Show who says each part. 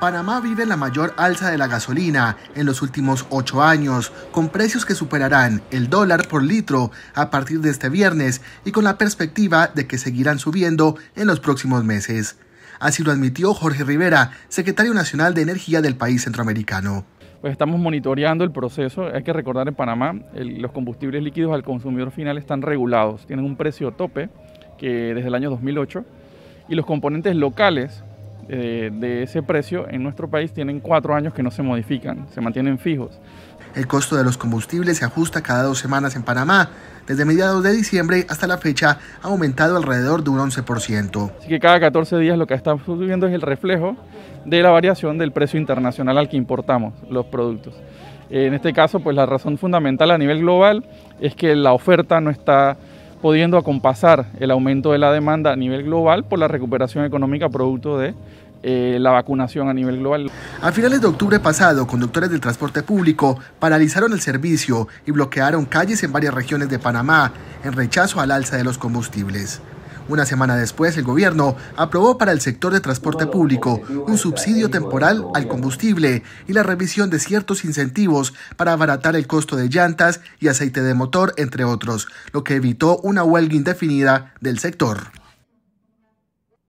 Speaker 1: Panamá vive la mayor alza de la gasolina en los últimos ocho años, con precios que superarán el dólar por litro a partir de este viernes y con la perspectiva de que seguirán subiendo en los próximos meses. Así lo admitió Jorge Rivera, secretario nacional de Energía del país centroamericano. Pues estamos monitoreando
Speaker 2: el proceso. Hay que recordar en Panamá, los combustibles líquidos al consumidor final están regulados, tienen un precio tope que desde el año 2008 y los componentes locales eh, de ese precio en nuestro país tienen cuatro años que no se modifican, se mantienen fijos.
Speaker 1: El costo de los combustibles se ajusta cada dos semanas en Panamá. Desde mediados de diciembre hasta la fecha ha aumentado alrededor de un 11%.
Speaker 2: Así que cada 14 días lo que estamos subiendo es el reflejo de la variación del precio internacional al que importamos los productos. Eh, en este caso, pues la razón fundamental a nivel global es que la oferta no está pudiendo acompasar el aumento de la demanda a nivel global por la recuperación económica producto de
Speaker 1: eh, la vacunación a nivel global. A finales de octubre pasado, conductores del transporte público paralizaron el servicio y bloquearon calles en varias regiones de Panamá en rechazo al alza de los combustibles. Una semana después, el gobierno aprobó para el sector de transporte público un subsidio temporal al combustible y la revisión de ciertos incentivos para abaratar el costo de llantas y aceite de motor, entre otros, lo que evitó una huelga indefinida del sector.